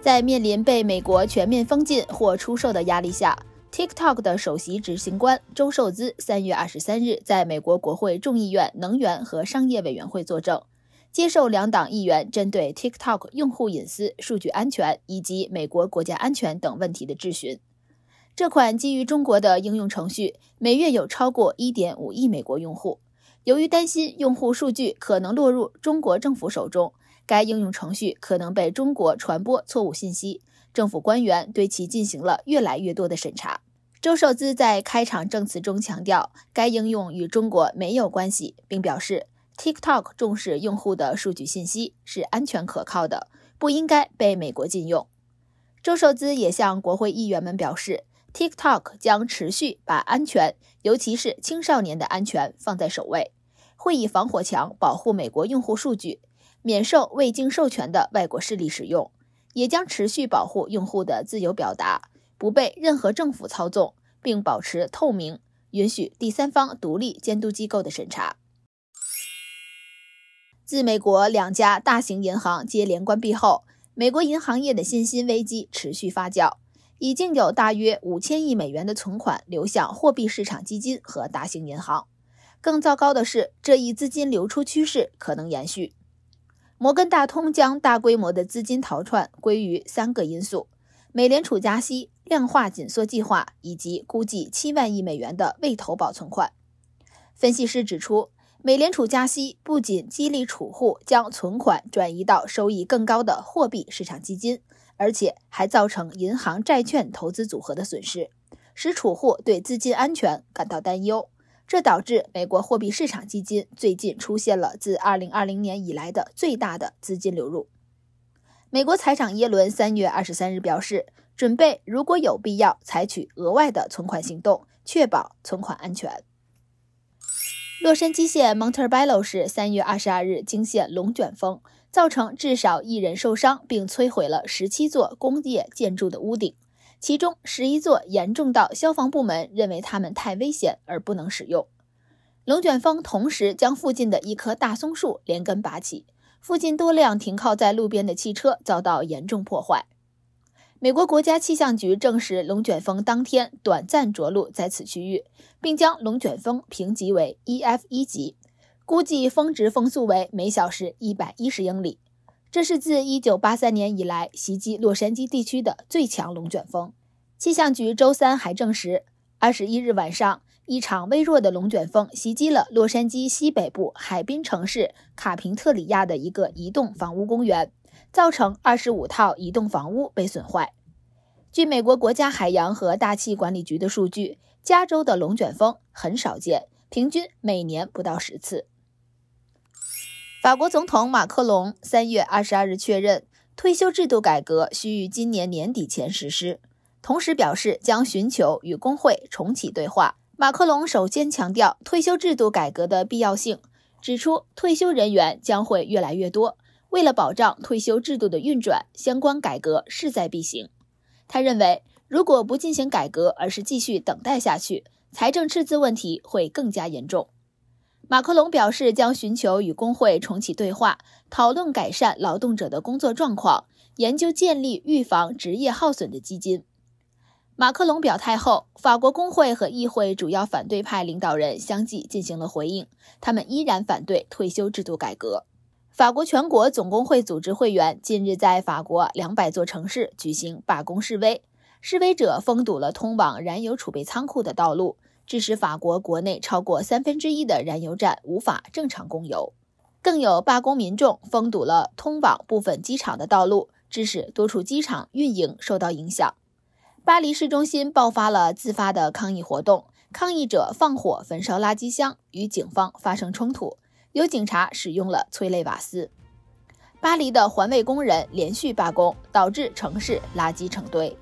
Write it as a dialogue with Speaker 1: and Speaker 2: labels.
Speaker 1: 在面临被美国全面封禁或出售的压力下，TikTok 的首席执行官周受资三月二十三日在美国国会众议院能源和商业委员会作证，接受两党议员针对 TikTok 用户隐私、数据安全以及美国国家安全等问题的质询。这款基于中国的应用程序每月有超过一点五亿美国用户，由于担心用户数据可能落入中国政府手中。该应用程序可能被中国传播错误信息，政府官员对其进行了越来越多的审查。周寿资在开场证词中强调，该应用与中国没有关系，并表示 TikTok 重视用户的数据信息是安全可靠的，不应该被美国禁用。周寿资也向国会议员们表示，TikTok 将持续把安全，尤其是青少年的安全放在首位，会以防火墙保护美国用户数据。免受未经授权的外国势力使用，也将持续保护用户的自由表达，不被任何政府操纵，并保持透明，允许第三方独立监督机构的审查。自美国两家大型银行接连关闭后，美国银行业的信心危机持续发酵，已经有大约五千亿美元的存款流向货币市场基金和大型银行。更糟糕的是，这一资金流出趋势可能延续。摩根大通将大规模的资金逃窜归于三个因素：美联储加息、量化紧缩计划以及估计七万亿美元的未投保存款。分析师指出，美联储加息不仅激励储户将存款转移到收益更高的货币市场基金，而且还造成银行债券投资组合的损失，使储户对资金安全感到担忧。这导致美国货币市场基金最近出现了自2020年以来的最大的资金流入。美国财长耶伦三月二十三日表示，准备如果有必要采取额外的存款行动，确保存款安全。洛杉矶县蒙特贝洛市三月二十二日惊现龙卷风，造成至少一人受伤，并摧毁了十七座工业建筑的屋顶。其中十一座严重到消防部门认为它们太危险而不能使用。龙卷风同时将附近的一棵大松树连根拔起，附近多辆停靠在路边的汽车遭到严重破坏。美国国家气象局证实，龙卷风当天短暂着陆在此区域，并将龙卷风评级为 EF 一级，估计峰值风速为每小时110英里。这是自1983年以来袭击洛杉矶地区的最强龙卷风。气象局周三还证实，21日晚上，一场微弱的龙卷风袭击了洛杉矶西北部海滨城市卡平特里亚的一个移动房屋公园，造成25套移动房屋被损坏。据美国国家海洋和大气管理局的数据，加州的龙卷风很少见，平均每年不到十次。法国总统马克龙三月二十二日确认，退休制度改革需于今年年底前实施。同时表示将寻求与工会重启对话。马克龙首先强调退休制度改革的必要性，指出退休人员将会越来越多，为了保障退休制度的运转，相关改革势在必行。他认为，如果不进行改革，而是继续等待下去，财政赤字问题会更加严重。马克龙表示，将寻求与工会重启对话，讨论改善劳动者的工作状况，研究建立预防职业耗损的基金。马克龙表态后，法国工会和议会主要反对派领导人相继进行了回应，他们依然反对退休制度改革。法国全国总工会组织会员近日在法国两百座城市举行罢工示威，示威者封堵了通往燃油储备仓库的道路。致使法国国内超过三分之一的燃油站无法正常供油，更有罢工民众封堵了通往部分机场的道路，致使多处机场运营受到影响。巴黎市中心爆发了自发的抗议活动，抗议者放火焚烧垃圾箱，与警方发生冲突，有警察使用了催泪瓦斯。巴黎的环卫工人连续罢工，导致城市垃圾成堆。